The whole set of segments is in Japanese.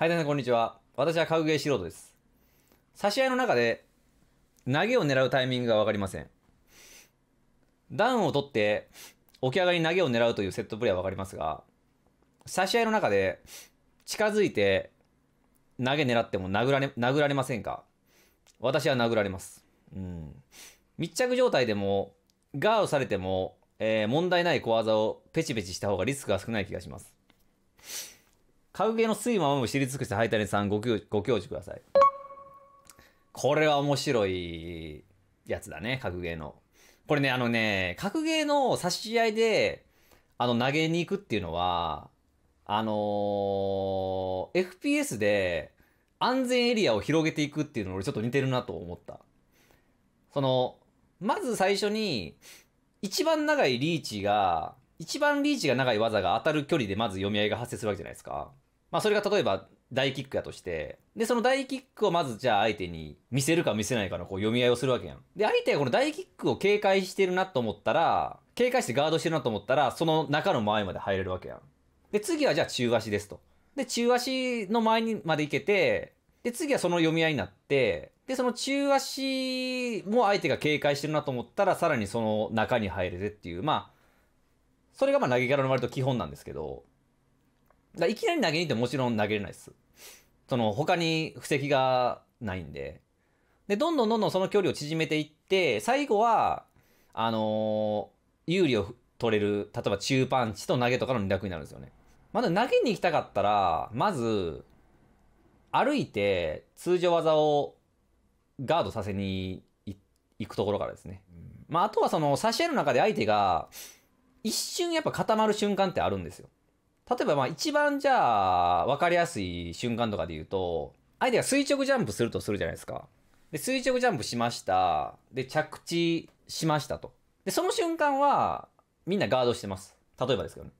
はい、皆さんこんにちは。私は格ゲー素人です。差し合いの中で、投げを狙うタイミングがわかりません。ダウンを取って、起き上がり投げを狙うというセットプレーはわかりますが、差し合いの中で、近づいて、投げ狙っても殴られ、殴られませんか私は殴られます。うん。密着状態でも、ガードされても、えー、問題ない小技をペチペチした方がリスクが少ない気がします。格ゲーのすいままも知り尽くして、ハイタニさんごご教示ください。これは面白いやつだね、格ゲーの。これね、あのね、格ゲーの差し合いで、あの、投げに行くっていうのは、あのー、FPS で安全エリアを広げていくっていうのに俺ちょっと似てるなと思った。その、まず最初に、一番長いリーチが、一番リーチが長い技が当たる距離でまず読み合いが発生するわけじゃないですか。まあそれが例えば大キックやとして、で、その大キックをまずじゃあ相手に見せるか見せないかのこう読み合いをするわけやん。で、相手がこの大キックを警戒してるなと思ったら、警戒してガードしてるなと思ったら、その中の前まで入れるわけやん。で、次はじゃあ中足ですと。で、中足の前にまで行けて、で、次はその読み合いになって、で、その中足も相手が警戒してるなと思ったら、さらにその中に入れてっていう、まあ、それがまあ投げキャラの割と基本なんですけど、だいきなり投げに行ってもちろん投げれないです。その他に布石がないんで。で、どんどんどんどんその距離を縮めていって、最後は、あのー、有利を取れる、例えば中パンチと投げとかの2択になるんですよね。まだ投げに行きたかったら、まず、歩いて通常技をガードさせに行くところからですね。まあ、あとはその差し合いの中で相手が、一瞬やっぱ固まる瞬間ってあるんですよ。例えばまあ一番じゃあ分かりやすい瞬間とかで言うと、相手が垂直ジャンプするとするじゃないですか。で、垂直ジャンプしました。で、着地しましたと。で、その瞬間はみんなガードしてます。例えばですけどね。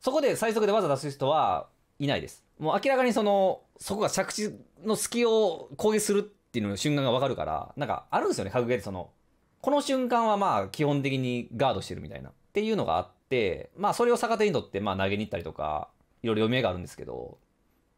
そこで最速で技出す人はいないです。もう明らかにその、そこが着地の隙を攻撃するっていうの瞬間がわかるから、なんかあるんですよね、格ゲーでその。この瞬間はまあ基本的にガードしてるみたいな。っていうのがあって、まあそれを逆手にとってまあ投げに行ったりとか、いろいろ読みがあるんですけど、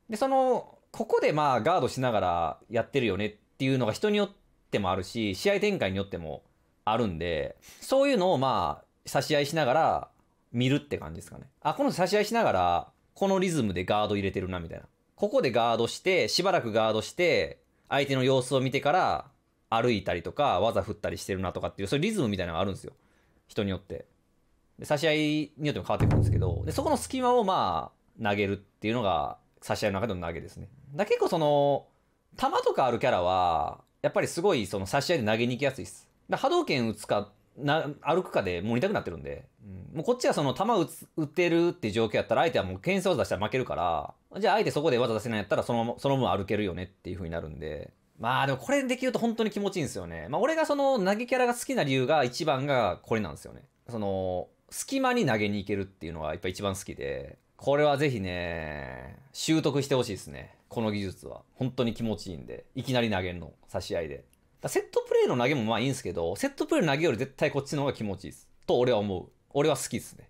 で、その、ここでまあガードしながらやってるよねっていうのが人によってもあるし、試合展開によってもあるんで、そういうのをまあ差し合いしながら見るって感じですかね。あ、この差し合いしながら、このリズムでガード入れてるなみたいな。ここでガードして、しばらくガードして、相手の様子を見てから歩いたりとか、技振ったりしてるなとかっていう、そういうリズムみたいなのがあるんですよ。人によって。で、差し合いによっても変わってくるんですけど、で、そこの隙間をまあ、投げるっていうのが、差し合いの中での投げですね。だ結構その、球とかあるキャラは、やっぱりすごいその差し合いで投げに行きやすいです。で波動拳打つか、な、歩くかでもう痛くなってるんで、うん、もうこっちはその球打つ、打ってるって状況やったら相手はもう牽制技出したら負けるから、じゃあ相手そこで技出せないんやったらそのその分歩けるよねっていう風になるんで、まあでもこれできると本当に気持ちいいんですよね。まあ俺がその投げキャラが好きな理由が一番がこれなんですよね。その、隙間に投げに行けるっていうのはやっぱ一番好きで、これはぜひね、習得してほしいですね。この技術は。本当に気持ちいいんで。いきなり投げるの、差し合いで。セットプレーの投げもまあいいんですけど、セットプレーの投げより絶対こっちの方が気持ちいいです。と俺は思う。俺は好きですね。